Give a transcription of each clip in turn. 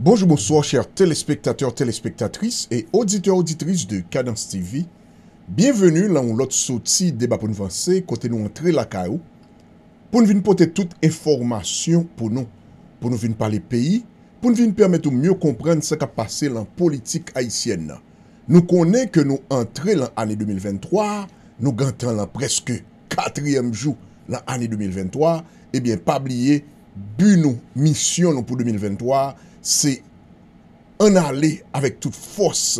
Bonjou moun swa chèr telespektatèr, telespektatris e oditèr-oditris de Kadans TV Bienvenu lan ou lot soti deba pou nou vansè kote nou antre la kaou Poun vini pote tout enformasyon pou nou Poun vini pale peyi Poun vini permèt ou myo komprende sa ka pase lan politik haisyen Nou konè ke nou antre lan ane 2023 Nou gantan lan preske katryem jou lan ane 2023 Ebyen eh pabliye bu nou misyon nou pou 2023 Se an ale avèk tout fòs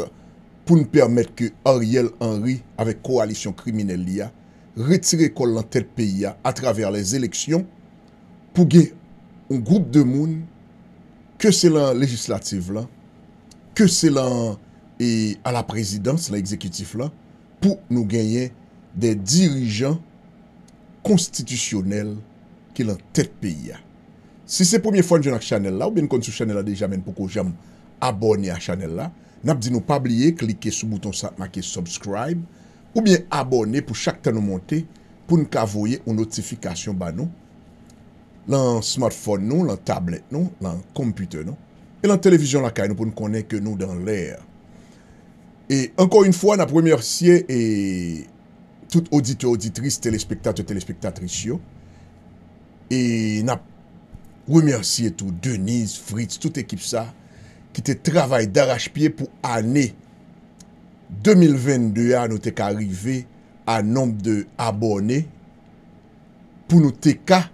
pou nou permèt ke Ariel Henry avèk koalisyon kriminell li a, retire kol lan tel peyi a atraver les eleksyon pou ge yon goup de moun ke selan legislatif lan, ke selan e ala prezidans la ekzekutif lan pou nou genye de dirijan konstitusyonel ki lan tel peyi a. Si se pou mwen fon jen ak chanel la, ou mwen kon sou chanel la deja men pou kon jen abonye ak chanel la, nap di nou pabliye, klike sou bouton sa makye subscribe, ou mwen abonye pou chak tan nou monte, pou nou kavoye ou notifikasyon ba nou, lan smartphone nou, lan tablet nou, lan kompute nou, e lan televizyon la kay nou pou nou konnen ke nou dan lèr. E ankon yon fwa, nap premye orsye, e tout odite, oditris, telespektat, telespektatris yo, e nap remyansi etou, Denise, Fritz, tout ekip sa, ki te travay daraj piye pou ane, 2022 an, nou te ka rive, an nombe de abone, pou nou te ka,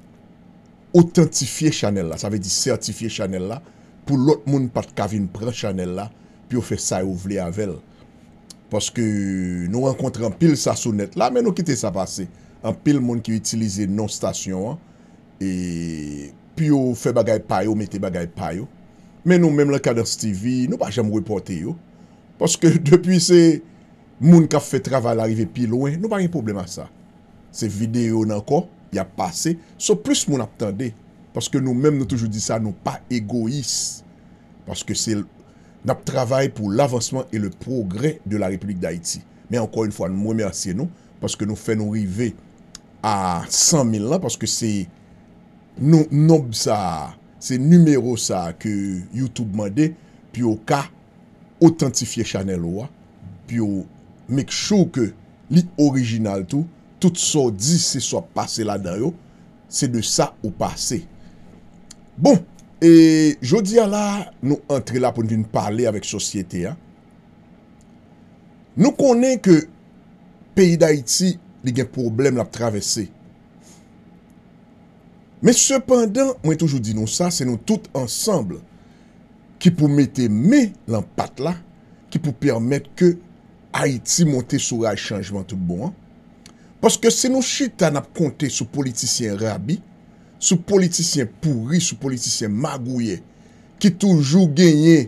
otentifiye chanel la, sa ve di sertifiye chanel la, pou lot moun pat kavin pran chanel la, pi ou fe sa ou vle avel. Paske nou renkontre an pil sa sonet la, men nou kite sa pase, an pil moun ki yu itilize non stasyon, e... yo fe bagay payo, mette bagay payo. Men nou menm lakadans TV, nou pa jem reporte yo. Paske depi se, moun ka fe travale, arrive pi louen, nou pa yon problem a sa. Se videyo nan kon, ya pase, so plus moun ap tende. Paske nou menm nou toujou di sa, nou pa egois. Paske se, nap travale pou l'avanceman e le progre de la Republik d'Haïti. Men ankon yon fwa, nou mwen mersiye nou, paske nou fe nou rive a 100 000 lan, paske se Nou nop sa, se numero sa ke Youtube mande, pi yo ka, otantifiye chanel ou a, pi yo mek chou ke li orijinal tou, tout so di se so ap pase la dayo, se de sa ou pase. Bon, e jodi a la, nou antre la pou nou vin pale avèk sosyete a. Nou konen ke peyi da iti li gen problem la ap travesse. Men sepandan, mwen toujou di nou sa, se nou tout ansambl ki pou mette me l'an pat la, ki pou permet ke Haiti monte sou ray chanjman tout bon. Paske se nou chita nap konte sou politisyen rabi, sou politisyen pouri, sou politisyen magouye, ki toujou genye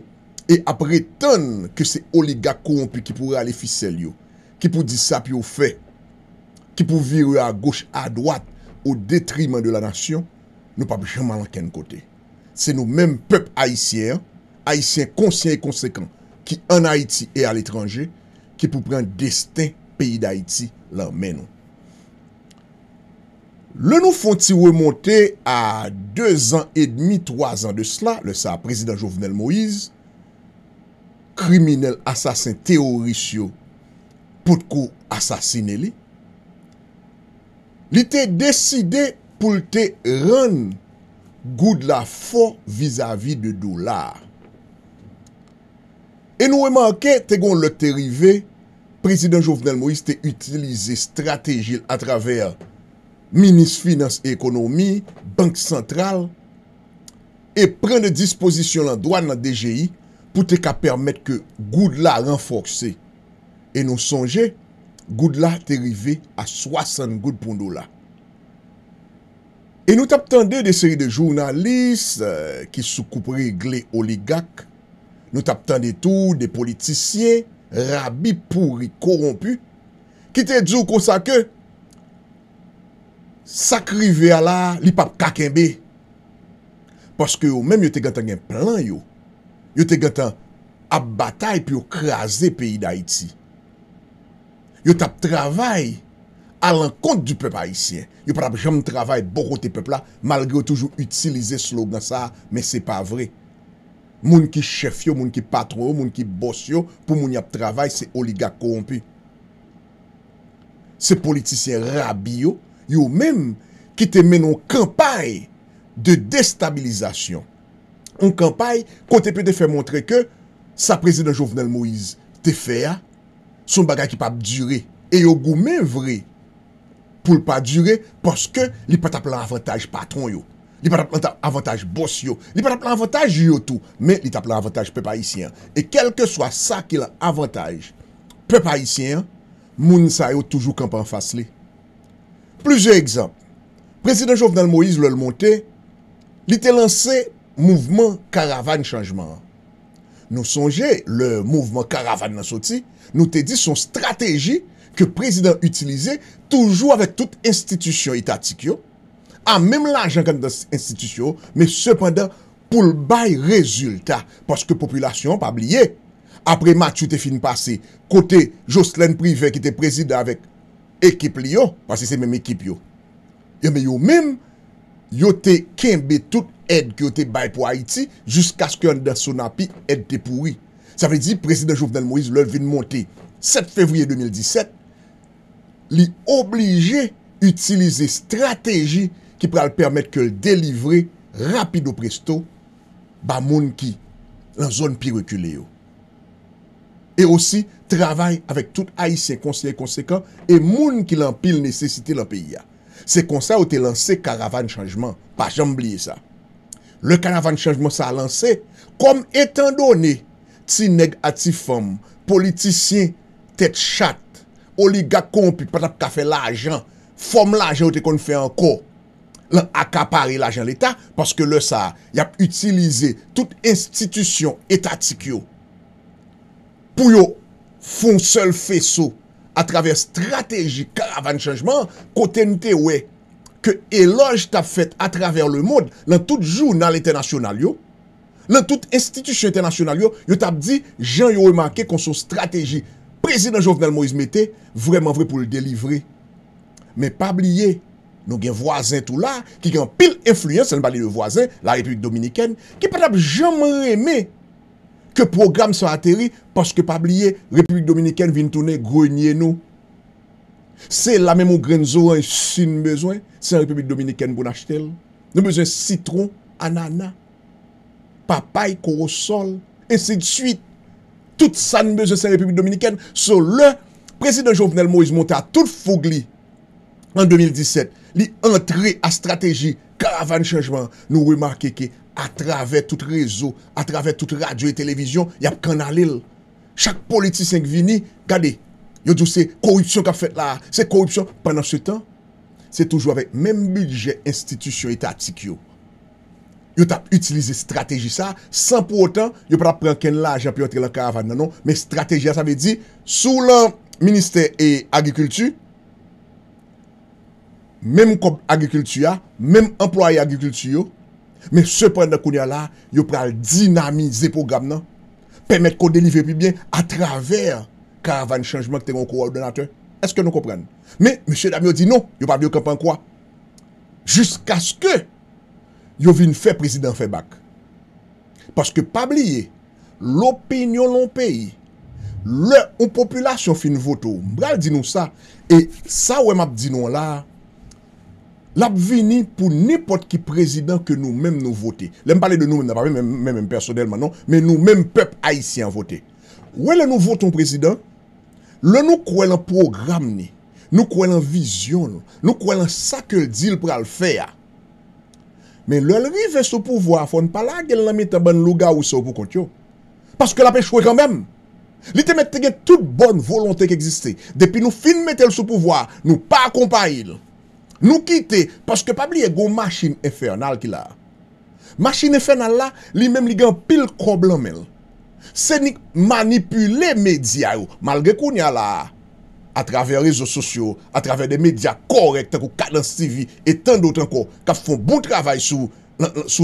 e apretan ke se oliga korompi ki pou ray alifisel yo, ki pou disa pi yo fe, ki pou viru a gouch a dwat, Ou detrimen de la nasyon Nou pa bi chanman lanken kote Se nou menm pep haisyen Haisyen konsyen e konsekant Ki an Haiti e al etranje Ki pou pre an desten Peyi d'Haiti la menon Le nou fon ti remonte A 2 an et demi 3 an de sla Le sa prezident Jovenel Moise Kriminel asasin teorisyon Potko asasine li li te deside pou te ren goud la fò vis-à-vis de doular. E nou e manke, te goun lò te rive, Prezident Jovenel Moïse te utilize stratejil a traver Ministre Finance et Economie, Bank Central, e pren de disposisyon lan doan nan DGI pou te kapermet ke goud la renfokse. E nou sonje, goud la te rive a 60 goud pondou la. E nou tap tande de seri de jounalist euh, ki sou koup regle oligak, nou tap tande tou de politisyen, rabi, pouri, korompu, ki te djouk ou sa ke sakri ve ala li pap kakenbe. Paske yo, menm yo te gantan gen plan yo, yo te gantan ap batay pi yo krasi peyi da iti. Yo tap travay al an kont du pepe Aisyen. Yo patap jaman travay borote pepe la, malgre yo toujou utilize slog nan sa, men se pa vre. Moun ki chef yo, moun ki patro yo, moun ki bos yo, pou moun yap travay, se oliga kompi. Se politisyen rabi yo, yo men ki te men an kampay de destabilizasyon. An kampay, kotepe te fe montre ke, sa prezident Jovenel Moïse te fe a, Son bagay ki pa ap dure, e yo gou men vre pou l pa dure, poske li pa tap la avantaj patron yo, li pa tap la avantaj bos yo, li pa tap la avantaj yo tou, men li tap la avantaj pe pa isyen. E kelke swa sa ki la avantaj, pe pa isyen, moun sa yo toujou kampan fas li. Plusye ekzamp, prezident Jovenel Moïse lèl monte, li te lanse mouvment karavany chanjman an. Nou sonje le mouvment karavan nan soti, nou te di son strategi ke prezident utilize toujou avèk tout institisyon itatik yo. An mèm lan jan kan dan institisyon, mè sepandè pou l'bay rezultat, paske populasyon pa blye. Apre mati ou te fin passe, kote Jocelyn Privé ki te prezident avèk ekip li yo, paske se mèm ekip yo. Yon mè yon mèm, yon te kenbe tout institisyon. Ed kyo te bay pou Haiti Jusk aske an dan son api Ed te pouwi Sa ve di, prezident Jouvenel Moïse Le vin monte 7 fevriye 2017 Li oblige Utilize strategi Ki pra l permette ke l delivre Rapido presto Ba moun ki Lan zon pi rekule yo E osi, travay Avek tout Haitien konsyen konsekant E moun ki lan pil nesesite la pi ya Se konsen ou te lanse Karavan chanjman Pa jan mbliye sa Le karavan chanjman sa lanse kom etan doni ti neg ati fom, politisyen, tet chat, oliga kom pi patap kafe la ajan, fom la ajan ou te kon fè anko, lan akapari la ajan l'Etat, paske le sa yap utilize tout institisyon etatik yo. Puyo fon sel feso atraver strategi karavan chanjman kote nite wey, ke eloj tap fet a traver le moun, nan tout joun nan l'internasyonal yo, nan tout institusyon internasyonal yo, yo tap di, jan yo ou manke kon sou strategi, prezident Jovenel Moïse Mété, vreman vre pou li delivri. Me pab liye, nou gen vwazen tou la, ki gen pil efluyen, san bali de vwazen, la Republik Dominikèn, ki patap jan mreme, ke program sa ateri, paske pab liye, Republik Dominikèn vin toune gwenye nou. Se la men mou grenzo an sin bezwen, Saint-Republike-Dominikène gounache tel, nou mezen Citron, Anana, Papaye, Korosol, et si d'suite, tout sa nou mezen Saint-Republike-Dominikène, sou le, Prezident Jovenel Moïse Monta, tout foug li, en 2017, li entre a Stratégie Caravane Changement, nou remarke ke, a traver tout réseau, a traver tout radio et télévision, y ap kan alil, chak politi seng vini, gade, yo djou se korupsyon ka fet la, se korupsyon, panan se tan, se toujou avèk menm bilje institisyon etatik yo. Yo tap utilize strategi sa, san pou otan, yo pra pran ken la aje api otre la karavan nan non, non. men strategi a sa ve di, sou lan minister e agrikultu, menm konp agrikultu ya, menm employe agrikultu yo, menm se pran nan konya la, yo pran dinamize program nan, pemet ko delive pi bien, a traver karavan chanjman ki ten kon ko ordonate yo. Eske nou kompren? Me, meche Damyo di nou, yo pa bi yo kompren kwa? Jusk aske, yo vin fè prezidant fè bak. Paske pa bliye, l'opinyon l'on peyi. Le, ou populasyon fin voto. Mbral di nou sa, e sa ou em ap di nou la, l'ap vini pou nipot ki prezidant ke nou men nou voti. Lem pale de nou men ap avi, men men personel manon, men nou men pep haisyen voti. Ou elen nou voton prezidant? Le nou kwe lan program ni, nou kwe lan vizyon nou, nou kwe lan sa ke l di l pral fe ya. Men lèl rive sou pouvoi a fon pala gèl nan mitan ban luga ou sa ou pou kontyo. Paske la pe chwe kambem. Li te mette gen tout bon volante ke egziste. Depi nou fin mette l sou pouvoi, nou pa akompa il. Nou kite, paske pabli e go machin efe nal ki la. Machin efe nal la, li menm li gen pil koblamel. Senik manipule medya yo Malge koun ya la A travè rezo sosyo A travè de medya korek Tenko kadansi vi Et ten do tenko Ka fon bon travay sou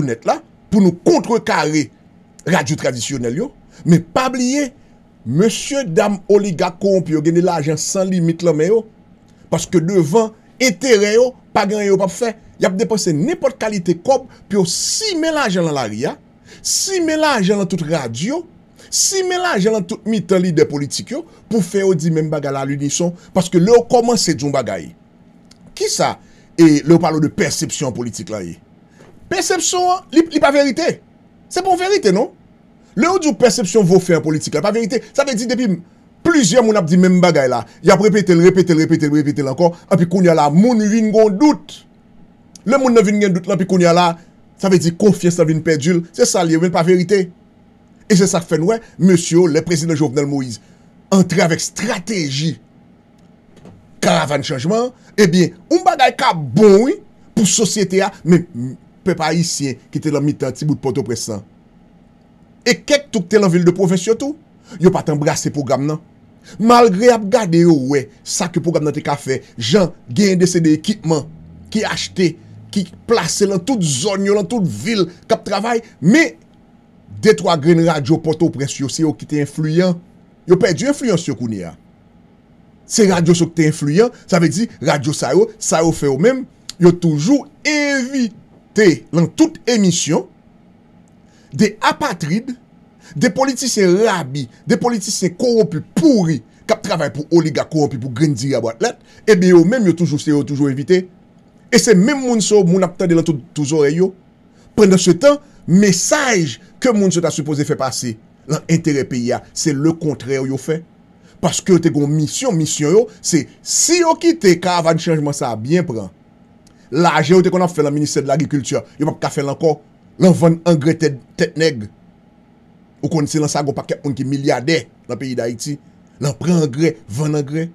net la Poun nou kontre kare Radyo tradisyonel yo Me pabliye Monsye dam oliga konp Yo geni la ajan san limit la me yo Paske devan etere yo Pagan yo pap fe Yap depanse nepot kalite kom Pyo si me la ajan lan la ria Si me la ajan lan tout radyo Si mè la, jè lan tout mi tan li de politik yo, pou fè ou di men bagay la alunison, paske le ou komanse djon bagay. Ki sa? E le ou palo de persepsyon politik la ye. Persepsyon, li pa verite. Se pon verite, non? Le ou djou persepsyon vou fè an politik la, pa verite. Sa ve di depi, plujè moun ap di men bagay la. Yap repete l, repete l, repete l, repete l ankon. Anpi koun ya la, moun yu vin gon dout. Le moun nan vin gen dout, anpi koun ya la, sa ve di kofye, sa vin pedjil. Se sa li, men pa verite. E se sak fen wè, monsyo, le prezident Jovnel Moïse, entre avèk strategi karavan chanjman, e eh bie, un bagay ka bon wè, pou sosyete a, men pe pa isyen, ki te lan mitan, ti bout poto presan. E kek touk te lan vil de provinciyo tou? Yo patan brase program nan. Malgre ap gade yo wè, sa ki program nan te ka fè, jan gen desè de ekipman, ki achte, ki place lan tout zon yo, lan tout vil, kap travay, me, D3 Green Radio Porto Press Yo se yo ki te influyen Yo pe di yo influyen se yo kouni ya Se radio se yo ki te influyen Sa ve di radio sa yo, sa yo fe eh yo men Yo toujou evite Lan tout emisyon De apatride De politisye rabi De politisye koropi pouri Kap travay pou oliga koropi pou green diri abo atlet Ebe yo men yo toujou se yo toujou evite E se men moun so Moun ap tade lan toujou reyo Prendan se tan, mesaj Ke moun se ta suppose fe pase lan entere pe ya, se le kontre ou yo fe. Paske ou te kon misyon, misyon yo, se si yo ki te ka avan chanjman sa, bien pren. La aje ou te kon ap fe lan Ministere de l'Agriculture, yo pap ka fe lanko, lan van angre tet neg. Ou kon se lan sa go pakke on ki milyade, lan peyi da iti, lan pren angre, van angre.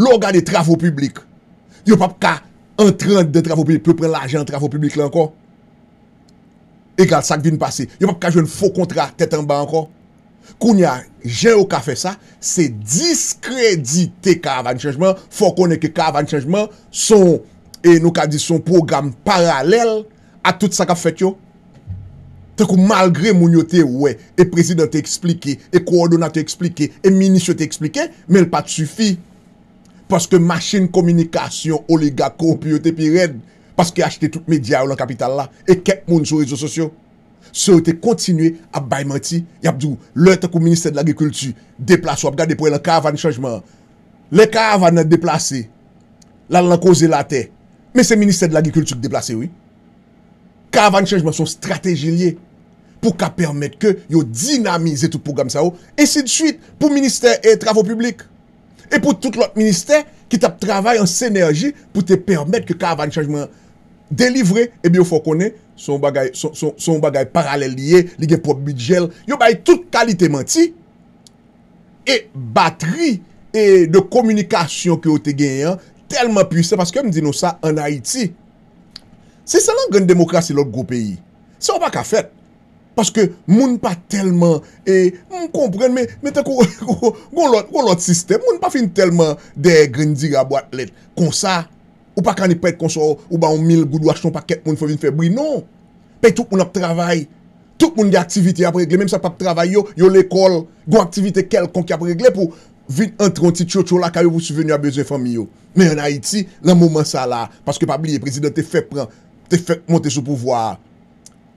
Loga de travou publik, yo pap ka entran de travou publik, pou pren la aje an travou publik lanko. Ekal sak vin pase, yon pa pou kajwen fok kontra tetan ba ankon. Koun ya jen ou ka fe sa, se diskredite karavan chanjman, fok konen ke karavan chanjman, son, e nou ka di son program paralel, a tout sa ka fet yo. Te kou malgre moun yo te we, e prezident te eksplike, e koordonat te eksplike, e minisyon te eksplike, men l pat sufi. Paske machin komunikasyon, oliga, kompyote, pi redd, Paske achete tout medya ou lan kapital la. E ket moun sou rezo sosyo. Sou te kontinue ap baymati. Yabdou. Le te kou minister de l'agrikultu. Deplas wap gade pou el an kavan chanjman. Le kavan nan deplase. La lan kose la te. Men se minister de l'agrikultu kou deplase wou. Kavan chanjman son stratejilye. Pou ka permette ke yo dinamize tout program sa ou. E si d'suite. Pou minister e travou publik. E pou tout l'ot minister. Ki tap travay an senerji. Pou te permette ke kavan chanjman an. Delivre, ebi eh yo fokone, son bagay paralel liye, li gen pou bidjel, yo bayi tout kalite menti, e bateri e de komunikasyon ki yo te genyan, telman pwise, paske yo mdi nou sa, an Haiti, se salan gen demokrasi lòt gwo peyi, se wapak a fet, paske moun pa telman, moun kompren, mwen te kon lòt sistem, moun pa fin telman de gen diga, boat let, konsa, Ou pa kan ni pet konsor ou ba ou mil goudou achton paket moun fò vin fè brin non. Pe tout moun ap travay, tout moun gè aktivite ap regle, mèm sa pap travay yo, yo l'ekol, gò aktivite kel kon ki ap regle pou vin entron ti tchot chò la kwa yo pò suvenyo a bezè fèm yo. Mè yon Haiti, la mouman sa la, paske pa bliye prezident te fè pran, te fè montè sou pouvoar.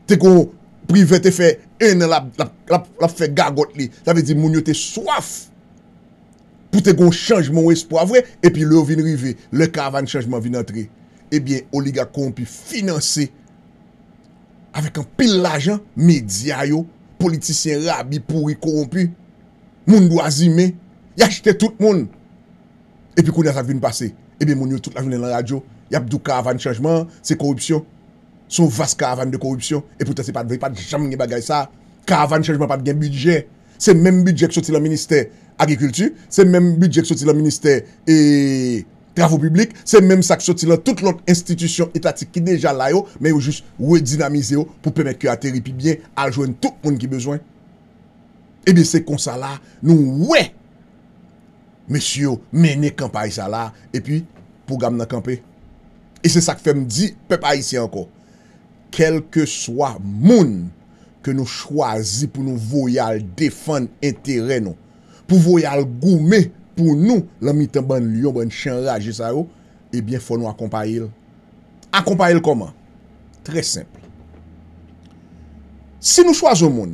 Te kò privè te fè ene la fè gagot li, ta vè di moun yo te swaf. Poutè goun chanjman ou espwavwe, epi lò vin rive, lò karvan chanjman vin antre. Ebyen, eh oliga konpi finanse, avèk an pil lajan, medyay yo, politisyen rabi, pouri, konpi, moun gwa zime, yachite tout moun. Epi kounyan sa vin pase, ebyen eh moun yo tout la jounen lan radyo, yapdou karvan chanjman, se korupsyon, son vas karvan de korupsyon, epi poutè se pat vey pat jam nye bagay sa, karvan chanjman pat gen budget. Se menm bidje k soti lan minister agrikultu, se menm bidje k soti lan minister e travou publik, se menm sak soti lan tout lout institisyon etatik ki deja layo, men yo jous we dinamize yo pou pwemek yo ateri pi bien aljwen tout moun ki bezwen. Ebe se konsa la nou we, mesyo mene kampa yisa la, epi pou gam nan kampe. E se sak fem di, pe pa yisi anko. Kel ke swa moun. ke nou chwazi pou nou voyal defan entere nou, pou voyal goume pou nou la mitan ban liyon ban chanra aje sa yo, ebyen eh foun nou akompayil. Akompayil koman? Tre simple. Se nou chwazi ou moun,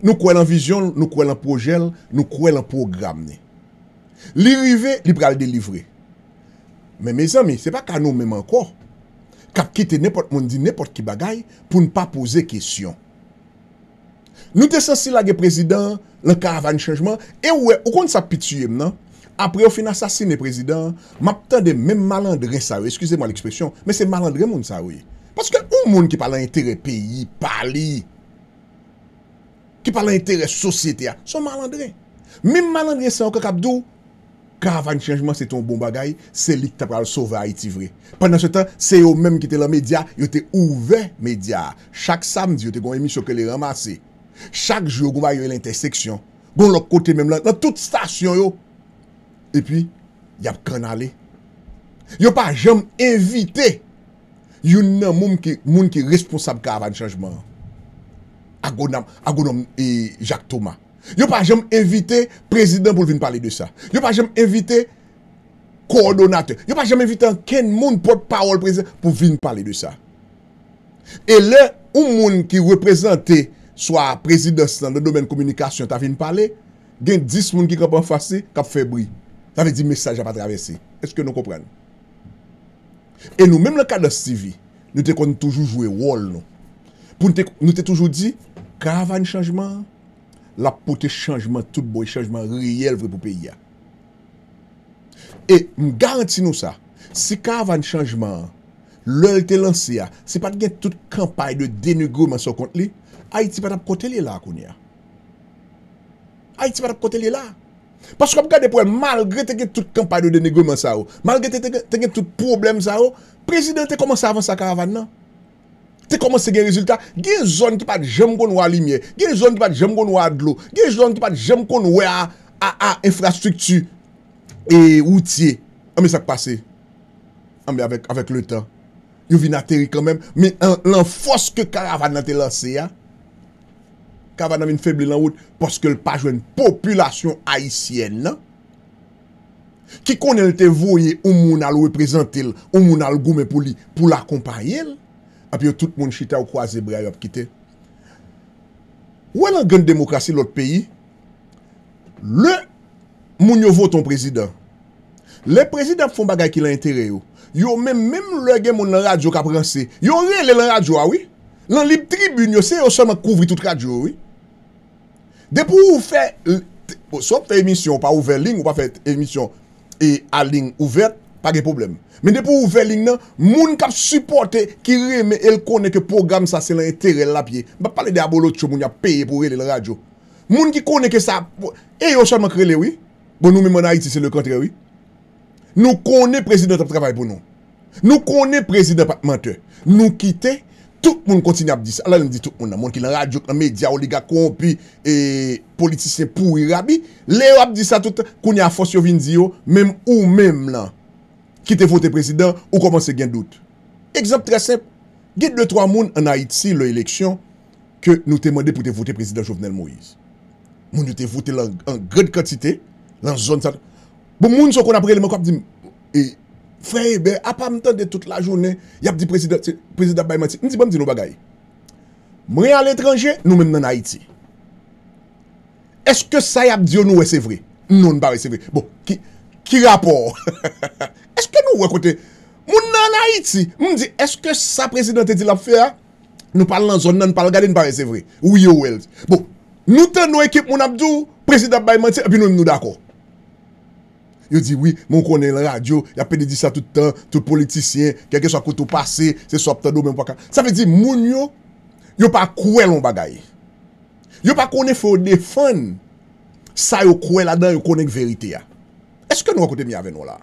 nou kouel an vizyon, nou kouel an projel, nou kouel an program ne. Li rive, li pral delivre. Me me zami, se pa kano mèman kwa, kap kite nepot moun di nepot ki bagay pou nou pa pose kesyon. Nou te sensi la ge prezident, non? le karavan chanjman, e oue, ou kon sa pitiye m nan, apre ou fina sasine prezident, map tande men malandren sa ou, eskize mwen l'ekspresyon, men se malandren moun sa ou. Paske ou moun ki pala interè peyi, pali, ki pala interè sosyete ya, ah, son malandren. Men malandren se anke kapdou, karavan chanjman se ton bon bagay, se li k tapra al sove a iti vre. Panan se tan, se yo menm ki te la media, yo te ouve media. Chak samdi yo te goun emisyon ke li ramase. Chak jyo goun ba yon l'interseksyon, goun lò kote menm lò, nan tout stasyon yon, epi, yap kan ale. Yo pa jom evite yon nan moun ki responsab ka avan chanjman. A goun nam, a goun nam jak Touma. Yo pa jom evite prezident pou vin pale de sa. Yo pa jom evite kordonate. Yo pa jom evite an ken moun pot pa oul prezident pou vin pale de sa. E le, ou moun ki reprezenti So a prezidens nan domen komunikasyon ta vin pale, gen 10 moun ki kap an fasi, kap febri. Ta ve di mesaj a pa travesi. Eske nou kompren? E nou menm le kade sivy, nou te konti toujou jwe wol nou. Pou nou te toujou di, kavan chanjman, la pote chanjman tout boye, chanjman reyel vre pou peyi ya. E m garanti nou sa, si kavan chanjman... lòl te lanse ya, se pat gen tout kampay de denigreman sa kont li, Haiti pat ap kote li la akoun ya. Haiti pat ap kote li la. Pasok ap gade pou el, malgre te gen tout kampay de denigreman sa ou, malgre te gen tout problem sa ou, prezident te komanse avan sa karavan nan. Te komanse gen rezultat, gen zon ki pat jem kon wali miye, gen zon ki pat jem kon wadlo, gen zon ki pat jem kon wè a a a infrastruktu e outye. Ambe sa kpase, ambe avek le tan. yo vin a teri kanmem, mi lan fos ke karavan nan te lan se ya, karavan nan vin febli lan wot, poske l pa jwen population haisyen nan, ki konen te voye ou moun al we prezantil, ou moun al goume pou li, pou l akompayil, api yo tout moun chita ou kwa zebra yop kite, ou el an gen demokrasi l ot peyi, le moun yo voton prezident, le prezident fon bagay ki lan entere yo, Yo men, menm le gen moun nan radyo ka prensi, yo rele l radyo awi. Ah lan li tribun yo, se yo chanman kouvri tout radyo awi. Depo ou fe, sop fe emisyon pa ouver ling ou pa fe emisyon e aling ouvert, pa ge problem. Men depo ouver ling nan, moun kap supporte ki reme el kone ke program sa se lan etere lapye. Ba pale de abolo tcho moun ya peye pou rele l radyo. Moun ki kone ke sa, e yo chanman krele wii, bonoume moun a iti se le kante wii. Nou konè prezident ap travay pou nou. Nou konè prezident patmente. Nou kite, tout moun kontine ap disa. Alè nan ditou, moun nan moun ki nan radyo, nan media, oliga, kompi, e politise pou irabi, leyo ap disa tout, konye a fos yo vin diyo, mèm ou mèm lan. Kite vote prezident, ou koman se gen dout. Ekzamp tre sep, gèd de 3 moun an Haiti le eleksyon, ke nou temande pou te vote prezident Jovenel Moïse. Moun yo te vote lan gred katite, lan zon san, Bon, moun sou kon aprele, mwen kap di, e, eh, frè, ebe, eh apam tande tout la jounen, yap di prezident, prezident bayman ti, ndi ban di nou bagay? Mwen al etranje, nou men nan Haiti. Eske sa yap di yo nou wesevri? Nou nan baresevri. Bon, ki, ki rapor? Eske nou wekote? Moun nan Haiti, mwen di, eske sa prezident eti lopfer? Ah? Nou pal lan zon nan pal gade nan bon, baresevri. Ou yo weldi? Bon, nou ten nou ekip moun abdou, prezident bayman ti, epi nou nou dako. Yo di, oui, moun konen lan radyo, ya pe de di sa tout an, tout politisyen, kelke sa koutou pase, se soptan nou men mwaka. Sa fe di, moun yo, yo pa kouen loun bagay. Yo pa konen fè ou defen, sa yo kouen ladan, yo konen k verite ya. Eske nou akote mi avè nou la?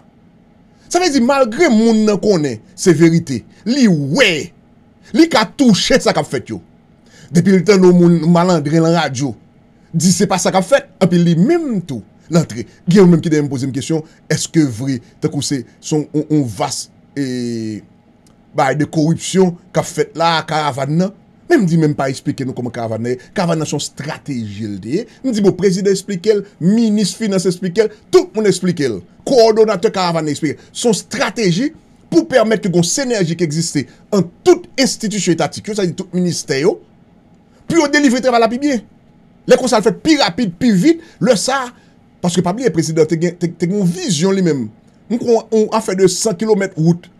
Sa fe di, malgre moun nan konen se verite, li we, li ka touche sa kap fèt yo. Depi liten nou moun malan diri lan radyo, di se pa sa kap fèt, api li mèm tou. L'entrée. Gè mèm ki dè mèm pose mèm kèsyon, eske vri, te kou se, son on vas, eee, bay de korupsyon, ka fèt la, karavana, mèm di mèm pa esplike nou kouman karavana e, karavana son strateji l deye, mèm di mèm bon, prezident esplike el, minis finance esplike el, tout moun esplike el, kou ordonate karavana esplike el, son strateji, pou permèt ke kon sènerji ke eksiste, an tout institutio etatikyo, sa di tout minister yo, pi ou delivri treval api bie, lè kon sa l fèt pi rapide Paske pa bliye prezident te gen te kon vizyon li menm. Mwen kon an fe de 100 km route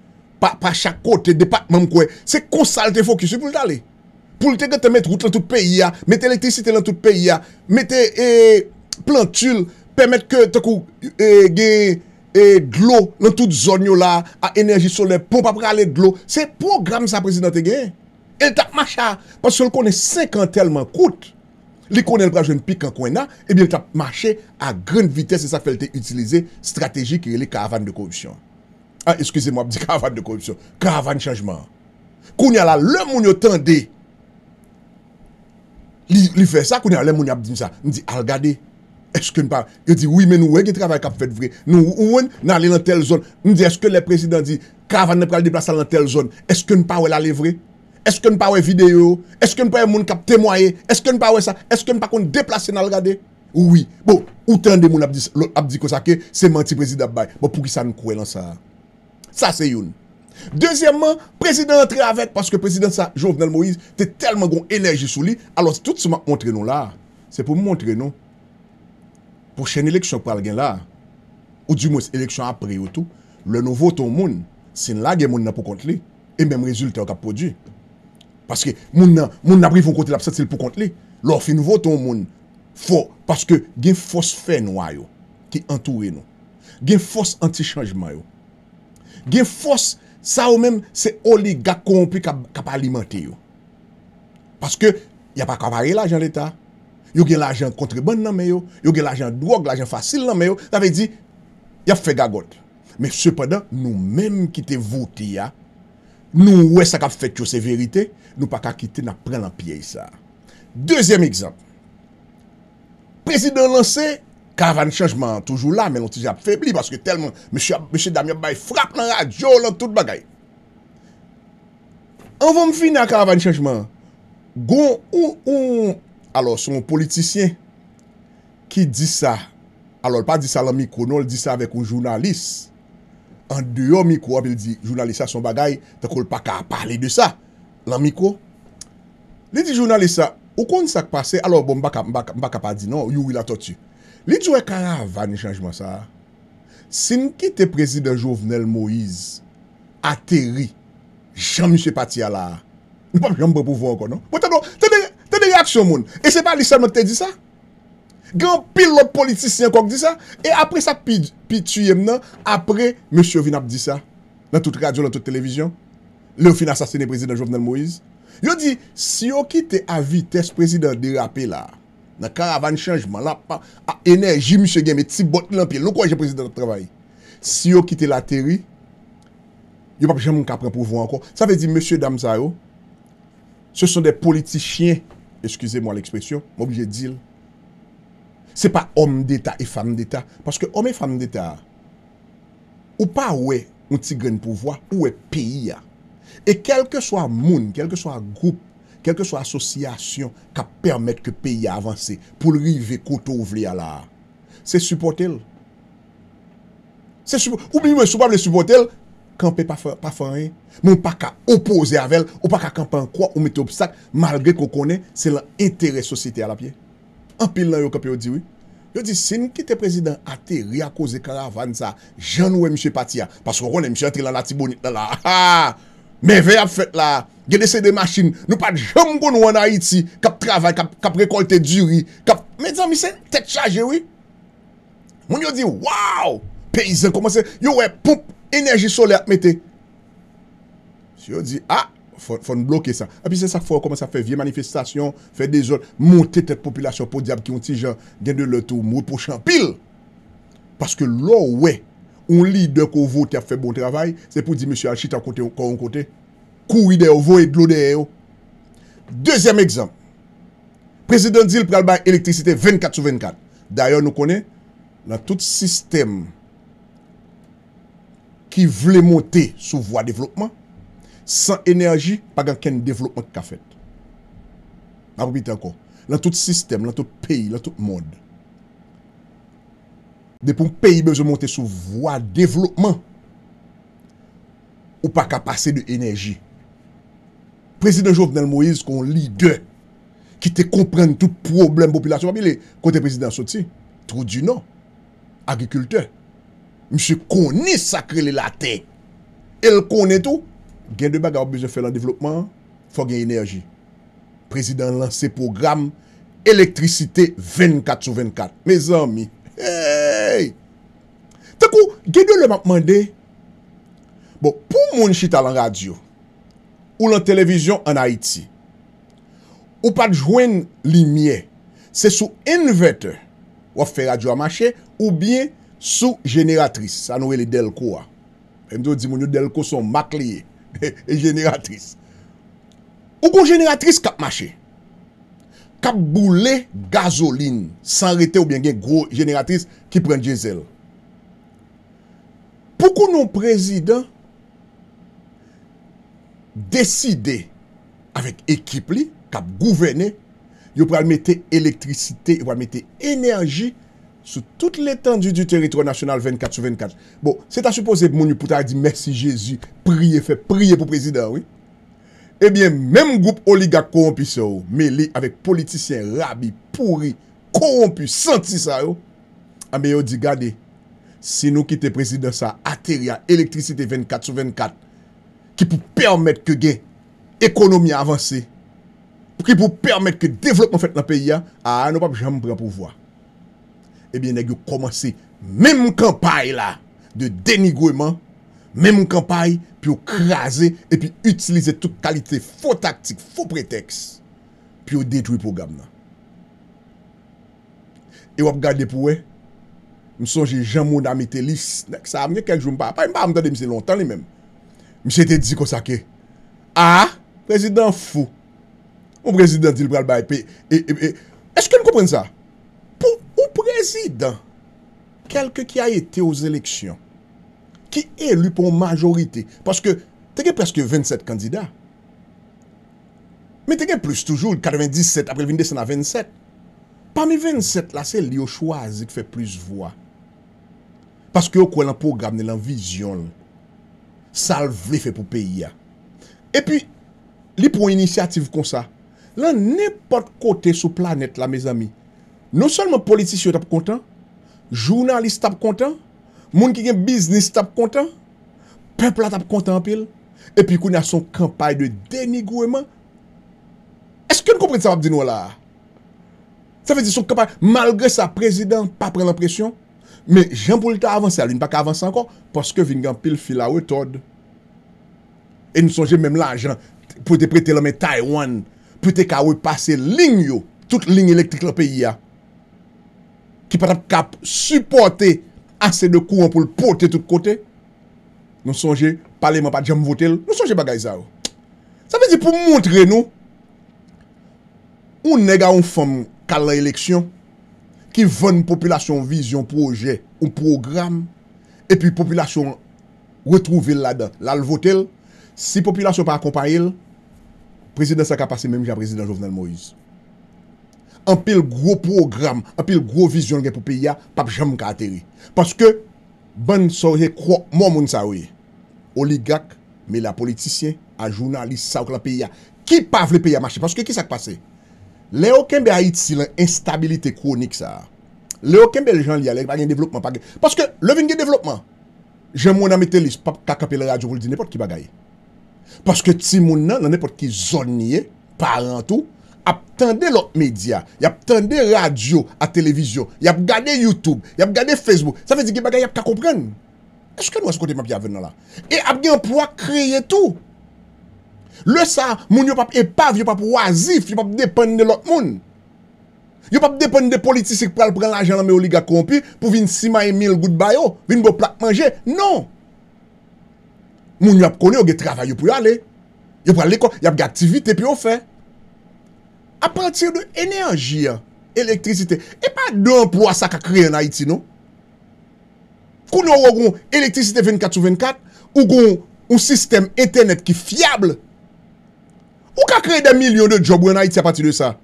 pa chakot te depakman mwen kwen. Se konsal te fokus se pou l'da le. Pou l te gen te met route lan tout peyi ya. Met elektrisite lan tout peyi ya. Met eh, plantul. Permet ke te eh, eh, kon gen glou nan tout zon yo la. A enerji solen pou papra le glou. Se program sa prezident te gen. E tak macha. Paske l konen 50 elman kout. Li konen brajoun pik an konen nan, ebye li tap mache a gren vites e sa felte utilize strategi ki re li kavan de korupsyon. Ha, ah, eskize mwen ap di kavan de korupsyon, kavan chanjman. Kounen la, le moun yo tende, li fe sa, kounen la, le moun yo ap di msa, mwen di, al ah, gade, eske nou pa? Yo di, oui, men nou wey ki travay kap vet vre, nou ouwen nan li lan tel zon, mwen di, eske le prezident di, kavan nan pral diplasa lan tel zon, eske nou pa wey la levre? Eske nou pa wè video, eske nou pa wè moun kap temwaye, eske nou pa wè sa, eske nou pa kon deplase nan l radè? Ouwi, bon, ou tèndè moun ap di kosake, se manti prezid ap bay, bon pou ki sa nou kouè lan sa. Sa se youn. Dezyèmman, prezidènt tre avèk, paske prezidènt sa, Jovenel Moïse, te telman goun enerji sou li, alòs tout seman non montre nou la, se pou montre nou. Pou chèn eleksyon pou al gen la, ou di moun eleksyon ap pre yo tou, le nou voton moun, sen la gen moun na pou kont li, e menm rezultè an kap prodwi. Paske moun nan brifon kote la psatil pou konte li, lor fi nou voton moun, fò, paske gen fòs fè nou a yo, ki antouye nou. Gen fòs anti-changeman yo. Gen fòs, sa ou men, se oligakon pi kap alimenti yo. Paske, ya pa kavare la jen l'Etat, yo gen la jen kontriban nan men yo, yo gen la jen drog, la jen fasil nan men yo, ta ve di, ya fè gagot. Men sepadan, nou men ki te voti ya, Nou wè sa kap fètyo se verite, nou pa kakite nan pren lan piye yisa. Dezyem ekzamp. Prezident lansè, karavani chanjman toujou la, men lonti jap febli, paske telman mèche Damien Baye frap nan adjou lan tout bagay. An vòm fina karavani chanjman, goun ou ou, alò son politisyen, ki di sa, alò l pa di sa lan mikrono, l di sa avèk ou jounanlis, An deyo mikou apil di, jounalisa son bagay, te kol pa ka a pahle de sa, lan mikou. Li di jounalisa, ou kon sa kpase, alo bon mba ka pa di nou, yuwi la totu. Li di wek an avan yon chanjman sa, sin ki te prezident jovenel Moïse ateri Jean-Michel Patiala. Nou pa jom be pou von kon nou. Mwen te blon, te de reaksyon moun, e se pa lisa mwen te di sa? Gran pil lò politisyen kòk di sa. E apre sa pi tuyèm nan. Apre, mèche vin ap di sa. Nan tout radio, nan tout televizyon. Le ou fin assasine prezident Jovenel Moïse. Yo di, si yo ki te avi test prezident derape la. Nan karavan chanjman la pa. A enerji mèche gen me ti bot lan pi. Non kwa je prezident travay. Si yo ki te lateri. Yo pa pi jèm mèche apren pou vou an kò. Sa ve di mèche Damzaro. Se son de politisyen. Eskuse mò l'ekspresyon. Mò oblije dil. Se pa om d'Etat e fam d'Etat, paske om e fam d'Etat, ou pa ou e un tigren pouvoi, ou e peyi a. E kelke so a moun, kelke so a goup, kelke so a asosyasyon, ka permette ke peyi a avanse, pou rive koutou vli ala. Se supportel. Ou mi mwen supportel, kanpe pa fanyen, mwen pa ka opose avel, ou pa ka kanpe an kwa, ou mwen te obstak, malge kon konen, se lan etere sosyete a la piye. Anpil lan yo kap yo diwi. Yo di, sen ki te prezidant ate reakose karavan sa, jan wè e miche pati ya. Pasko wè wè miche atri lan la tibouni la. Mè vey ap fet la. Gede se de masjin. Nou pat jengou nou an Haiti. Kap travay, kap rekolte diri. Mè diyan mi sen, tek chaje wè. Moun yo di, waw! Peyzen koman se. Yo wè, pump! Enerji sole ap mette. Si yo di, a! Ah, Fon blokè sa. A pi se sa fò, koman sa fè vie manifestasyon, fè de zon, montè tèt popilasyon pou diap ki yon ti jan gen de lè tou mou pou chanpil. Paske lò, wè, on li dè kou votè fè bon travay, se pou di mè sè an chit an kote kou an kote. Kou ide yo, votè dlo e de yo. Dezyem egzam, prezident zil pral bè elektrisite 24 sou 24. Dè a yon nou konè, nan tout sistem ki vle montè sou vwa devlopman, San enerji, pa gen ken devlopman ka fet. Apo biten kon. Lan tout sistem, lan tout peyi, lan tout mod. Depon peyi be pou mwote sou vwa devlopman. Ou pa kapase de enerji. Prezident Jovnel Moïse kon li de. Ki te kompren tout problem popilasyon. Apo mi le kote prezident soti. Trou di nan. Agrikulte. Mse koni sakre li la te. El koni tou. Gen de bag ap beze fè lan devlopman, fò gen enerji. Prezident lan se program, elektrisite 24 sou 24. Me zan mi. Hey! Tekou, gen de le mapman de, bo pou moun chita lan radyo, ou lan televizyon an Haiti, ou pat jwen li miye, se sou inverter waf fè radyo a mache, ou biye sou generatris, anou e li delko a. Mendo di moun yo delko son mak liye. Ou kou jeneratris kap mache? Kap boule gazoline san rete ou bien gen kou jeneratris ki pren diesel. Pou kou nou prezident deside avèk ekip li, kap gouvene, yo pral mette elektrisite, yo pral mette enerji, Sous tout l'étendu du teritre national 24 sur 24. Bon, se ta suppose moun nou pou ta di Mersi Jésus, priye, fè priye pou prezident, oui. Ebyen, mèm goup oliga korompi sa yo. Mèli avèk politisyen rabi, pouri, korompi, senti sa yo. Amè yo di gade, se nou ki te prezident sa, atèryan elektrisite 24 sur 24, ki pou permèt ke gen ekonomi avansè, ki pou permèt ke devlopman fèt nan peyi ya, a anopap jèm prè pou vwa. Ebyen eh neg yo komanse mem mkampaye la De denigweman Mem mkampaye Pi yo krasen E pi utilize tout kalite Fou taktik Fou preteks Pi yo detwi program nan E wap gade pou we Msonje Jean-Maud Amitelis Nek sa amye keljou mpa Pa mpa mpade mse lontan li men Mse te di kosake A Prezident fou Mprezident liberal bay pe E, e, e Eske mkopren sa? Prezident, kelke ki a ete ouz eleksyon, ki e lupon majorite, paske teke preske 27 kandida, me teke plus toujou, 97 apre vinde sena 27, pa mi 27 la se li yo chwazi ki fe plus vwa, paske yo kwen lan program, nan lan vizyon, sal vli fe pou peya. E pi, li pon inisiativ kon sa, lan nepot kote sou planet la me zami, Non son men politisyon tap kontan, jounalist tap kontan, moun ki gen biznis tap kontan, pepla tap kontan apil, epi kou na son kampay de denigou e man. Eske nou komprete sa pap di nou la? Sa vezi son kampay, malgre sa prezident pa pren la presyon, men Jean-Paulita avanse, aline pa ka avanse ankon, paske vin gen apil fila we tod. E nou sonje menm la, Jean, pou te prete lome Taiwan, pou te ka we pase ling yo, tout ling elektrik le peyi ya. ki pat ap kap supporte ase de kou an pou l pote tout kote, nou sonje, pale man pa djam votel, nou sonje bagay za ou. Sa vezi pou montre nou, ou nega ou fom kal la eleksyon, ki ven populasyon vizyon proje ou program, epi populasyon retrouvel la da, la l votel, si populasyon pa akompanyel, prezident sa kap ase menm jan prezident Jovenel Moïse. Anpil gro program, anpil gro vizyon gen pou peya, pap jam kateri. Paske, ban sorye kwa moun moun sawe, oligak, me la politisyen, a jounan li sa wak la peya, ki pa vle peya mache, paske ki sak pase? Le oken be a iti lan instabilite kronik sa, le oken be ljan li alek bagen developman, paske le ven gen developman, jen moun amete lis, pap kakape le radyo voul di, nepot ki bagaye. Paske ti moun nan, nan nepot ki zonye, parentou, ap tende lot media, ap tende radio a televizyon, ap gade Youtube, ap gade Facebook, sa vez di ge bagay ap ka kompren. Eske nou as kote map ya ven nan la? E ap genpwa kreye tou. Le sa, moun yo pap epav, yo pap wazif, yo pap depende lot moun. Yo pap depende politisik pou al pren la janan me oliga kompi, pou vin si maye mil goutbayo, vin bo plak manje, non! Moun yo ap konen, yo ge travay yo pou yale. Yo pral lekon, yo ap gade TV tepe yo fey. A partir de enerji ya, elektrisite, e pa de emplo a sa ka kreye en Haiti non? Fikou nou yo goun elektrisite 24-24, ou goun un sistem internet ki fiable? Ou ka kreye de milyon de job ou en Haiti a pati de sa?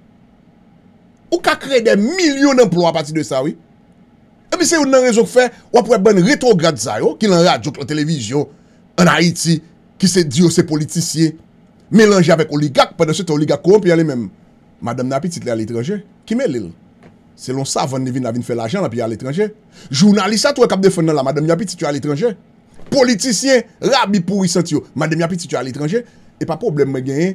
Ou ka kreye de milyon de emplo a pati de sa, oui? E mi se yon nan rezo kfe, wapwe ben retrograd zay, ki lan radyok la televizyon, en Haiti, ki se diyo se politisye, melanje avek oligak, pwede se te oligak koron pi ale menm. Madame Nyapitit lè al etranje. Kimè lè lè? Se lon sa van nevin avin fè l'ajan la pi al etranje. Jounalisa to a kap defen nan la Madame Nyapitit lè al etranje. Politisyen rabi pou yisant yo. Madame Nyapitit lè al etranje. E pa problem me genye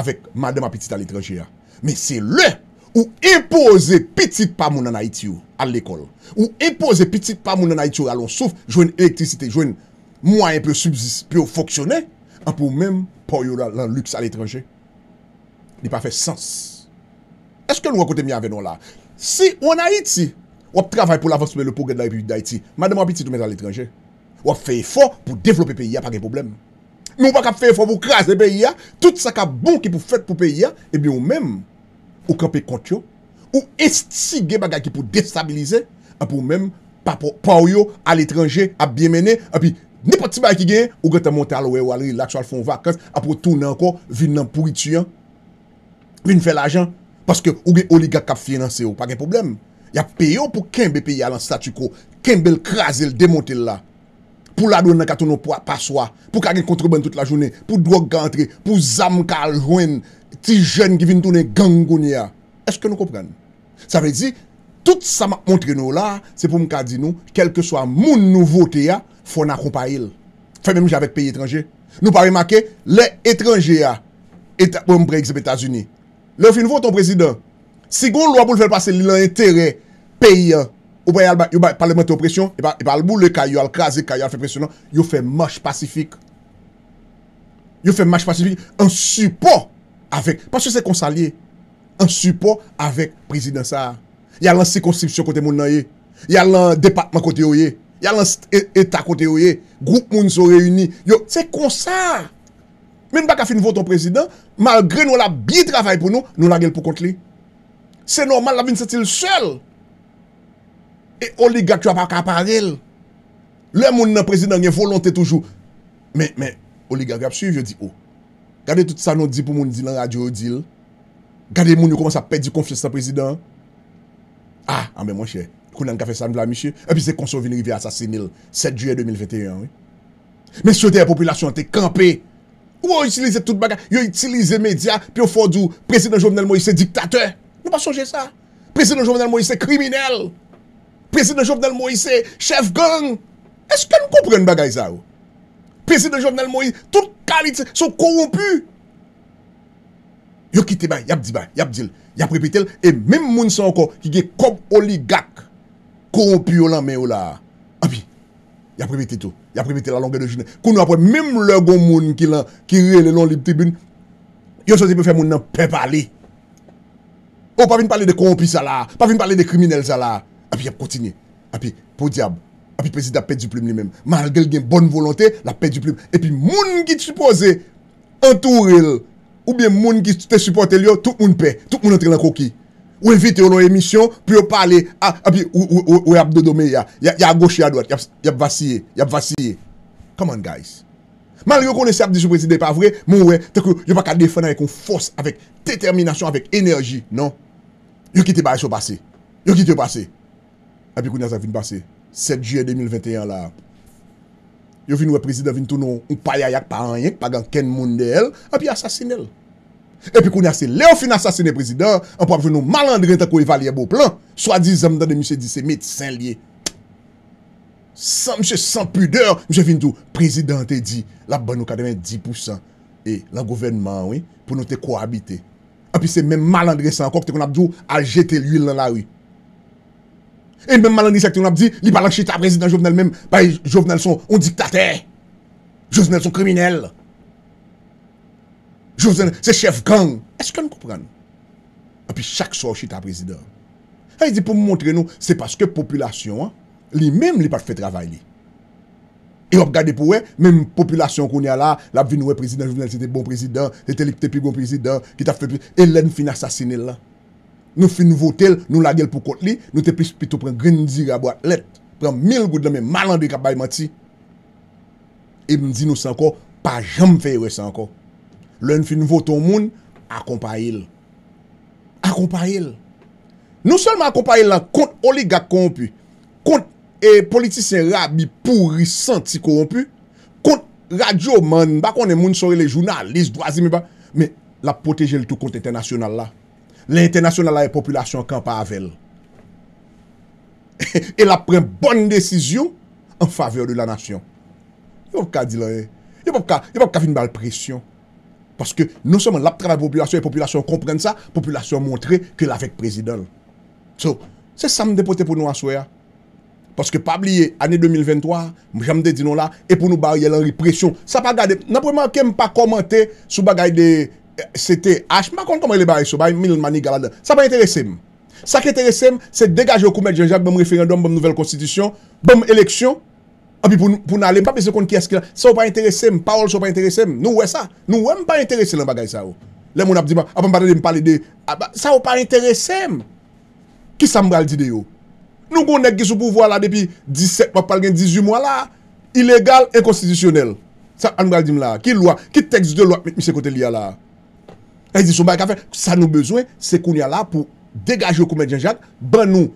avèk Madame Nyapitit al etranje ya. Men se lè ou ipoze pitit pa moun anayit yo al l'ekol. Ou ipoze pitit pa moun anayit yo al lonsouf jouen elektrisite, jouen mouan yon peu foksyonè an pou mèm pou yon lal laks al etranje. Ni pa fè sens. Aske nou akote mi avenon la? Si wana iti, wap travay pou lavan soube le pogred la epi wite da iti. Madem wap iti tou men al etranje. Wap feyefor pou devlope peya pake problem. Nou wap kap feyefor pou kras de peya. Tout sa ka bon ki pou fet pou peya. Ebi eh ou men, ou kap pe kont yo. Ou esti ge bagay ki pou destabilize. Apo ah, ou men, pa ou yo al etranje, ap bien mene. Api, ah, nipot si bagay ki gen. Ou gata monte al we walri lakso al fon vakans. Apo ah, tou nan ko, vin nan pou itu yan. Vin fe la jan. Paske ouge oliga kap finanse ou, pa gen problem. Ya peyo pou kenbe peya lan statiko. Kenbe l krasil, demotil la. Pou la dwen nan katou nou paswa. Pou kage kontreben tout la jounen. Pou drok gantri. Pou zam kalwen. Ti jen ki vin tonen gangoun ya. Eske nou kopren? Sa vezi, tout sa ma montre nou la, se pou mka di nou, kelke swa moun nouvote ya, fò na kompa il. Fè mèm javek peyi etranje. Nou pare ma ke, le etranje ya, etan bon, pou mbrek zbe Etasuni. Lè ou fin vò ton prezident... Si goun lò pou l'fèl pasè lè l'intèrè... Pèyè... Ou pa yal e pa... Yal e pa lè mète opresyon... Yal pa l'boulè kajè... Yal krasè kajè... Yal fè presyonan... Yal fè mèche pasifik... Yal fè mèche pasifik... An support... Avek... Pasè se konsalye... An support... Avek prezident sa... Yal an sikonsipsyon kote moun nan ye... Yal an depatman kote yo ye... Yal an etat kote yo ye... Groupe moun sou reyouni... Yal... Se kons Malgre nou la bi travay pou nou, nou la gel pou kont li. Se normal la vin setil sel. E oligat yo ap akapar gel. Le moun nan prezident yon volante toujou. Men, men, oligat grap su, yo di ou. Oh. Gade tout sa nou di pou moun di lan radyo odil. Gade moun yo koman sa pedi konfise sa prezident. Ah, ambe ah, mwen che. Kounen kafe san blan mi che. E pi se konson vin rivi asasinil. 7 juye 2021. Men, se yo teye popilasyon te kampe. Yo yon itilize tout bagay, yo yon itilize media, pi yo fondou, presidon Jovenel Moïse diktateur. Nou pa sonje sa. Presidon Jovenel Moïse kriminel. Presidon Jovenel Moïse chef gang. Eske nou kompren bagay sa ou? Presidon Jovenel Moïse, tout kalite, son korompu. Yo kite ba, yapdi ba, yapdil, yaprepitil, e mèm moun san kon, ki ge komp oligak, korompi ou lan men ou la. A pi, yaprepitil tou. Ya privite la langen de june. Kounou apote, mime le goun moun ki re le lan lipti bin, yo chosi pe fe moun nan pe pali. Ou pa vin pale de kompi zala, pa vin pale de kriminelle zala. A pi ap koutini. A pi, pou diab. A pi pesita pe duplim li men. Man al gel gen bon volante, la pe duplim. E pi moun ki tupose, an tou rel, ou bien moun ki te suporte li yo, tout moun pe, tout moun entre la koki. Ou evite ou nou emisyon, pou yo pale, api ou ap do do me ya, ya a goche ya a doet, ya ap vasye, ya ap vasye. Come on guys. Mal yo konese ap disyo prezide pa vre, mwen we, teke yo pa ka defena yon kon fos avik, determinasyon avik, enerji, non? Yo kite ba yon sou pase, yo kite yon pase. Api kounyaz ap vin pase, 7 juye 2021 la. Yo vin we prezide avin tonon, un payayak pa anyen, pa gan ken moun de el, api yon asasine el. E pi kon yase leo fina sa sene prezident, an pou ap joun nou malandre tan ko evalye bo plan, swadi zanm dan de msye di se metsin liye. San msye san pudeur, msye vin dou prezident te di, la ban nou kademe 10%. E, lan govenman wè, pou nou te kou habite. An pi se men malandre san akok te kon ap dou a jete l'uil nan la wè. E men malandre se akon ap di, li palan ki che ta prezident jovenel men, bay jovenel son on diktater. Jovenel son kriminel. Jouzen, se chef gang, eske an koupran? An pi chak so chita prezident An yi di pou mwontre nou, se paske populasyon an Li mèm li pat fè travay li E wap gade pou wè, mèm populasyon kon ya la bon bon La bvi nou wè prezident, jounel si te bon prezident Se te lik te pi bon prezident, ki ta fè pi E lèn fin asasine lè Nou fin nou votel, nou lagel pou kote li Nou te plis pi tou pren green diri a bwa let Pren mil goud lè, mè malan di kap bayman ti E mdi nou sanko, pa jam fè wè sanko Len fi nou voton moun, akompa il. Akompa il. Nou solman akompa il la kont olig akompu. Kont e, politisyen rabi pouri senti korompu. Kont radyo man, ba konen moun sori le jounal, lis, dwazi mi ba. Me la poteje l tout kont internasyonal la. Le internasyonal la e populasyon kanpa avel. E la pren bonn desisyon an faveur de la nasyon. Yon pa pou ka di la e. Yon pa pou ka fin mal presyon. Paske nou seman lap tra la populasyon e populasyon kompren sa, populasyon montre ke la vek prezidol. So, se sam depote pou nou aswe ya? Paske pabliye, ane 2023, mou jamde dinon la, e pou nou barye lan ripresyon. Sa pa gade, napreman kem pa komante sou bagay de CTH, euh, ma kontan mwen li barye sou bay, mil mani galade. Sa pa interese m, sa ki interese m se degaje ou koumet jejab, bom referendom, bom nouvel konstitisyon, bom eleksyon, Anpi ah, pou nan ale, mpa pese kon kiaske la, sa ou pa interese m, paol sa ou pa interese m, nou we sa, nou we mpa interese lan bagay sa ou. Le oh. moun ap di ba, apan ah, bon, bade de mpale de, sa ah, ou pa interese m. Ki sa mbral di de yo? Nou kon neg gisou pouvo la depi 17, wapal gen 18 mwa la, ilegal e konstitusyonel. Sa an mbral di m la, ki loa, ki tekz de loa, mpe mse kote li ya la. E di sou mbay kafe, sa nou bezwe, se kon ya la pou degaje ou koumen djanjan, ban nou.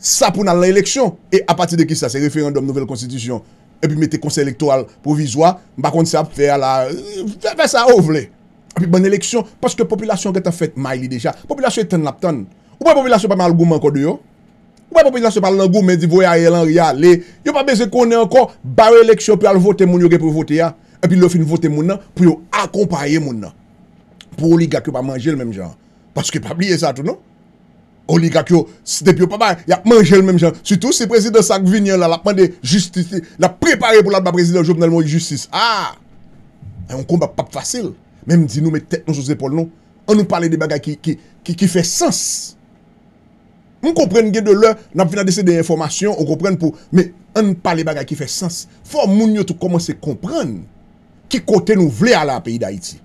Sa pou nan la eleksyon E a pati de ki sa, se referendom nouvel konstitisyon E pi mette konsen elektoral provizwa Mba konti sa pou fè ala Fè sa ovle E pi ban eleksyon, paske populasyon ke ta fèt maili deja Populasyon e ten ap ten Ou pa populasyon pa man al goum an kode yo Ou pa populasyon pa man al goum an di voya elan ria le Yo pa bezè konen an kon Barre eleksyon, pi al vote moun yo ge pou vote ya E pi le fin vote moun an, pi yo akompaye moun an Po li gak yo pa manje el menm jan Paske pa plie sa tout non Oli kak yo step yo pa bay, ya manje l menm jan. Soutou se prezident Sark Vinyan la, la pande justisi, la prepare pou la pa prezident joub nan l moun justice. Ah! E yon kon ba pap fasil. Mem di nou me tek nou sou zepol nou, an nou pale de bagay ki, ki, ki, ki fe sens. Moun kompren gen de lò, nap fina dese de informasyon, ou kompren pou, me an pale bagay ki fe sens. Fò moun yo tou komanse kompren ki kote nou vle ala peyi d'Haïti.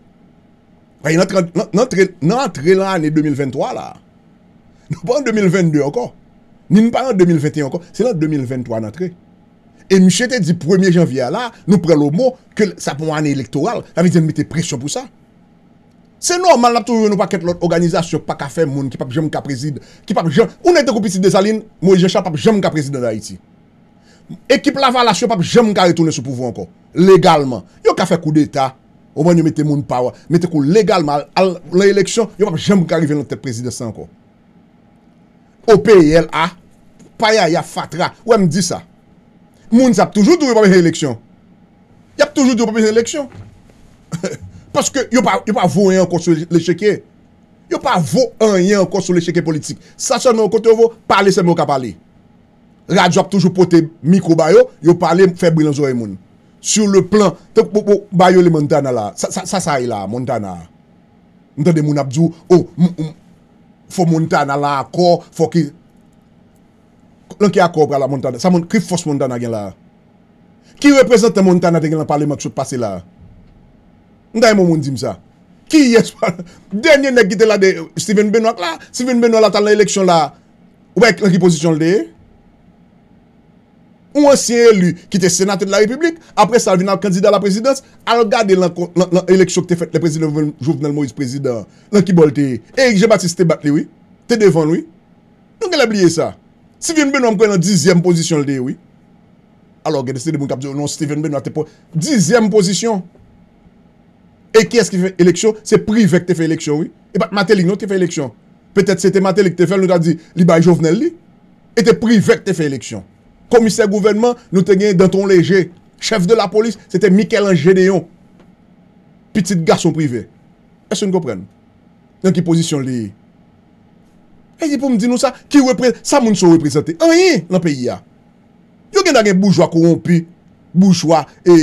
Paye nan tre lan ane 2023 la, Nou pa an 2022 anko. Ni nou pa an 2021 anko. Se nan 2023 nan tre. E mishete di 1 janvye ala, nou prelo mou, ke sa pou an electoral, an vizyen mette presyon pou sa. Se nou an manap tou yon ou pa ket lot organizasyon pa ka fe moun ki pap jem ka prezide, ki pap jem, ou nete koupi si desaline, mou yon chan pap jem ka prezide nan Haiti. Ekip la valasyon pap jem ka retoune sou pouvou anko. Legalman. Yo ka fe kou de ta, ou mwen yo mette moun pa wè, mette kou legalman al la eleksyon, yo pap jem ka rive lante prezidesan anko. O PIL a, pa ya ya fatra, wè m di sa. Moun sa ap toujou di wè papen reeleksyon. Yap toujou di wè papen reeleksyon. Paske yon pa voun yon kon sou l'echeke. Yon pa voun yon kon sou l'echeke politik. Sasyon nan kote yon voun, pale se mwen ka pale. Radyo ap toujou pote mikro bayo, yon pale febri lan zo yon moun. Sur le plan, tek bo bayo li Montana la. Sa sa yon la, Montana. Mwen te de moun ap di ou, ou, oh, ou, ou. Fou moun tan ala akor, fou ki akor brala moun tan. Sa moun, kri fos moun tan a gen la. Ki represente moun tan a gen la pale matro pase la? Ndaye moun moun zim sa? Ki yes man? Denye nek gite la de Steven Benoit la? Steven Benoit la tan la eleksyon la? Wek la ki pozisyon l dey? Ou an siye li ki te senate de la republik, apre sa al vina kandida la prezidans, al gade lan eleksyon ki te fet le prezidans, jovnel Moïse prezidans, lan ki bol te e. E, je batis te bat li, oui. Te devan, oui. Nou gen l'abliye sa. Steven Beno mkwen nan dizyem pozisyon li, oui. Alor gen este de moun kap diyo, non Steven Beno atepo. Dizyem pozisyon. E, ki es ki fe eleksyon? Se pri vek te fe eleksyon, oui. E, bat matelik nou te fe eleksyon. Petet se te matelik te fel nou ta di, li bay jovnel li, e te Komise gouvenman, nou te gen danton leje. Chef de la polis, se te Mikel Angedeon. Petit garson prive. E se nou gopren? Yon ki posisyon li. E di pou mdi nou sa, ki repre... Sa moun sou represente. Anye, nan peyi ya. Yo gen a gen boujwa korompi. Boujwa e...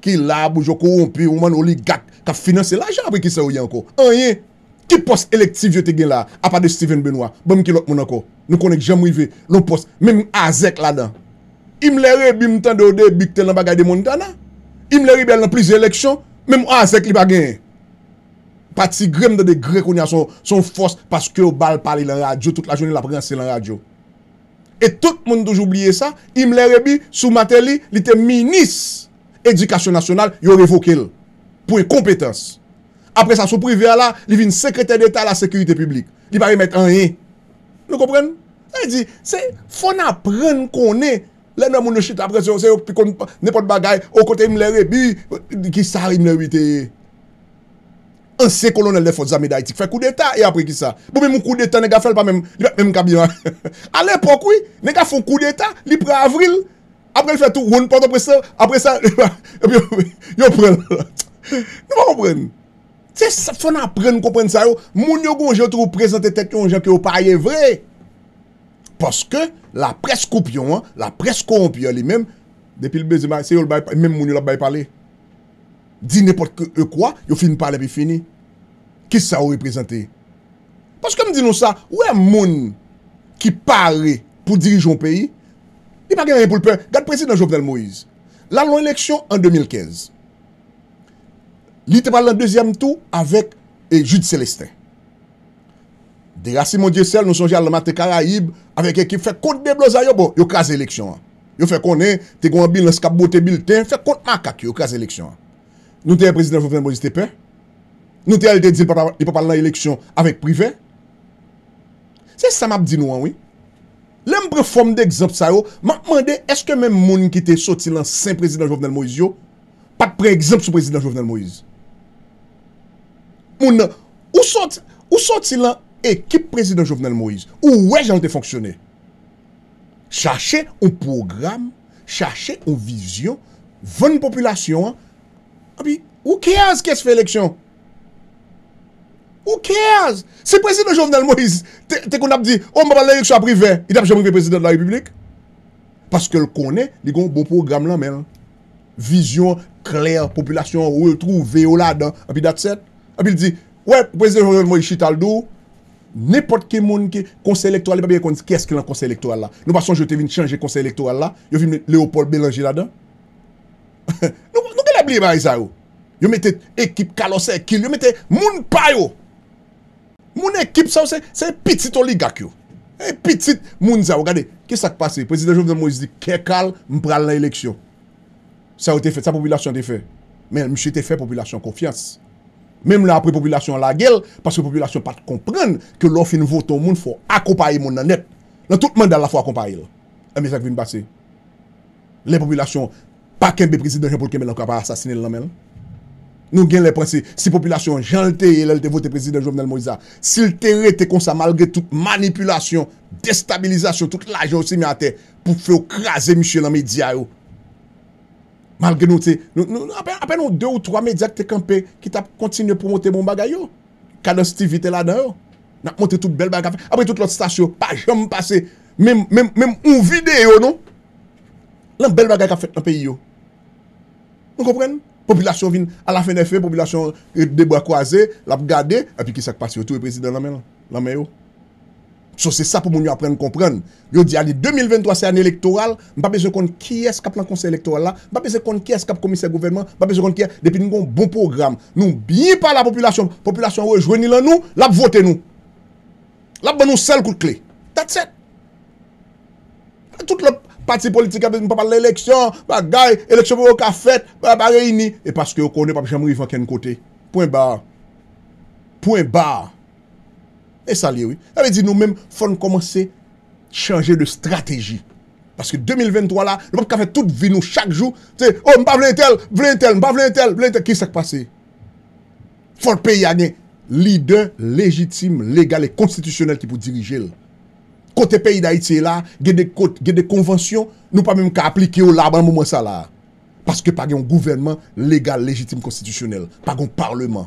Ki la boujwa korompi, ouman oligak. Ka finanse la jan api ki se ou yanko. Anye. Ki post elektiv yo te gen la apade Steven Benoit? Bèm ki lòk moun anko. Nou konèk jèm wivè lò post. Mèm an zèk la dan. Im lère bi mtèm de ode bi tèl nan bagay de moun dana. Im lère bi al nan plis de lèksyon. Mèm an zèk li bagay. Pati grem de de gre konè a son fòs paske yo bal pali lan radyo. Tout la jouni la prensi lan radyo. E tout moun doj oubliye sa. Im lère bi sou mater li li te minis edikasyon nasyonal yo revoke el pou e kompetans. Apre sa sou privi ala, li vin sekrete d'Etat la sekrete publik. Li pari met an ye. Nou kompren? Se, fon apren konen. Le nou mouno chit apre se yo, nepot bagay, o kote mle rebi, ki sa harim le wite ye. An se kolonel le fot zame d'Aitik. Fe kou d'Etat, e apre ki sa. Boube mou kou d'Etat, nega fel pa menm kabyan. Ale pokwi, nega fon kou d'Etat, li pre avril. Apre li fel tou, woun pot apre sa. Apre sa, yo pren. Nou pa kompren? Nou pa kompren? Se sa fon aprenn komprenn sa yo, moun yo konje yo tro prezante tet yon jen ke yo parye vre. Poske la preskoup yon, la preskoup yon li menm, depil bezima, se yon moun yo la bay pale. Di nepot e euh, kwa, yo fin pale pi fini. Kis sa yo reprezante? Poske m di nou sa, ou e moun ki pare pou dirijon peyi? Li pa gen re pou lpe, gade prezident Jovenel Moïse. La lon eleksyon an 2015. Li te pale nan dezyem tou avèk e jude selestè. De rasi mon die sel, nou son jè alèman te karaib avèk ekip fèk kont debloza yo bo, yo krasi eleksyon an. Yo fèk konen, te gwen bil nan skap bote bil ten, fèk kont makak yo, yo krasi eleksyon an. Nou te yè prezident Jovenel Moïse te pe? Nou te yè lète dizil pa pale nan eleksyon avèk privè? Se sa map di nou an, wè? Lèm preform de egzamp sa yo, ma pwande eske men moun ki te soti lan sen prezident Jovenel Moïse yo? Pat pre egzamp sou prezident Jovenel Moïse yo? Moun, ou son ti la ekip prezident Jovenel Moïse? Ou wè jan te fonksyonè? Chache ou program, chache ou vizyon, vèn populasyon, api, ou kè az kè se fè lèksyon? Ou kè az? Se prezident Jovenel Moïse, te kon ap di, o mba balèk sou apri vè, it ap jèmri vè prezident la republik? Paske l konè, digon, bon program la men. Vizyon, kler, populasyon, ou l trou, vè, ou l adan, api dat set, A bil di, wè, prezident Joven Moïse Chitaldou, nipot ke moun ki konsey elektoral, e pa biye kon disi, kè eske lan konsey elektoral la? Nou pason jote vin chanje konsey elektoral la? Yo vi Leopold Belanger la dan? Nou gen la bliye man a izay ou? Yo mette ekip kalose ekil, yo mette moun pay ou? Moun ekip sa ou se, se e pitit oligak yo. E pitit moun izay ou. Gade, kè sa k pasi? Prezident Joven Moïse di, kè kal mpral la eleksyon? Sa ou te fè? Sa populasyon te fè? Men, mshe te fè populasyon konfians? Mem la apre populasyon la gel, paske populasyon pat kompren, ke lò fin voto moun fò akopayi moun nan net, nan tout mandal la fò akopayi lò. E mi sèk vin bati, le populasyon pa kembe prezidèngen pou kembe lò kwa pa asasine lò nan men. Nou gen le prensi, si populasyon jan lte ye lè lte votè prezidèngen jovnel Moïsa, si lte re te konsa malgré tout manipulasyon, destabilizasyon, tout l'ajè ou si mi a te pou fè ou krasè michè nan mi diayou, Mal gen nou te, nou apè nou 2 ou 3 medyak te kampe ki tap kontinye pou montè moun bagay yo. Kade stivite non? la dan yo. Nap montè tout bel bagay ka fè. Apre tout l'ot stasyon, pa jom passe, mèm mèm mèm mou vide yo nou. Lan bel bagay ka fè nan pe yo. Nou kompren? Populasyon vin, ala fène fè, populasyon euh, debo akwaze, lap gade, api ki sak passe yo. Tout le prezident la men yo. So se sa pou moun yo aprenn komprenn. Yo di ali 2023 se an elektoral, mba beze kon ki eskap lan konsey elektoral la, mba beze kon ki eskap komisey gouvenman, mba beze kon ki depi nou kon bon program. Nou biyi pa la populasyon. Populasyon ou e jweni lan nou, lap vote nou. Lap ban nou sel kout kle. That's it. Tout le pati politik apen mba pa l'eleksyon, mba gay, eleksyon mba waka fet, mba reyni, e paske yo konen papi chanmri vanken kote. Poin ba. Poin ba. Poin ba. E sa li wè. A lè di nou mèm fòn komanse chanje de strategi. Paske 2023 la, lopak ka fè tout vinou chak jou. Se, o mba vlentel, vlentel, mba vlentel, vlentel. Kisak pase? Fòn pe yane, lidan, legitim, legal, e konstitusyonel ki pou dirije lè. Kote pe yi da ite la, gè de kote, gè de konvansyon, nou pa mèm ka aplike ou laban mou mwen sa la. Paske pa gen gouverman, legal, legitim, konstitusyonel. Pa gen parlement.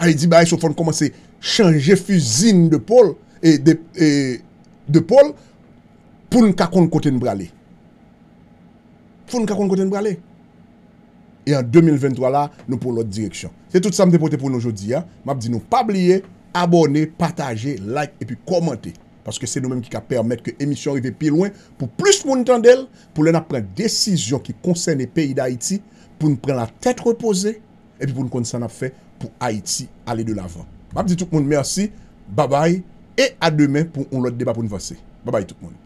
A lè di ba e so fòn komanse, chanje fuzine de pol e de pol pou nou kakon kote nou brale pou nou kakon kote nou brale e an 2023 la nou pou lout direksyon se tout sa m depote pou nou jodi map di nou pabliye, abone, pataje like e pi komante paske se nou menm ki ka permette ke emisyon rive pi lwen pou plus moun tan del pou lè nan pren desisyon ki konsen de peyi da Haiti pou nou pren la tèt repose e pi pou nou konsen ap fe pou Haiti ale de lavan Bap di tout moun, mersi, babay, e a demen pou on lot debat pou nou vase. Babay tout moun.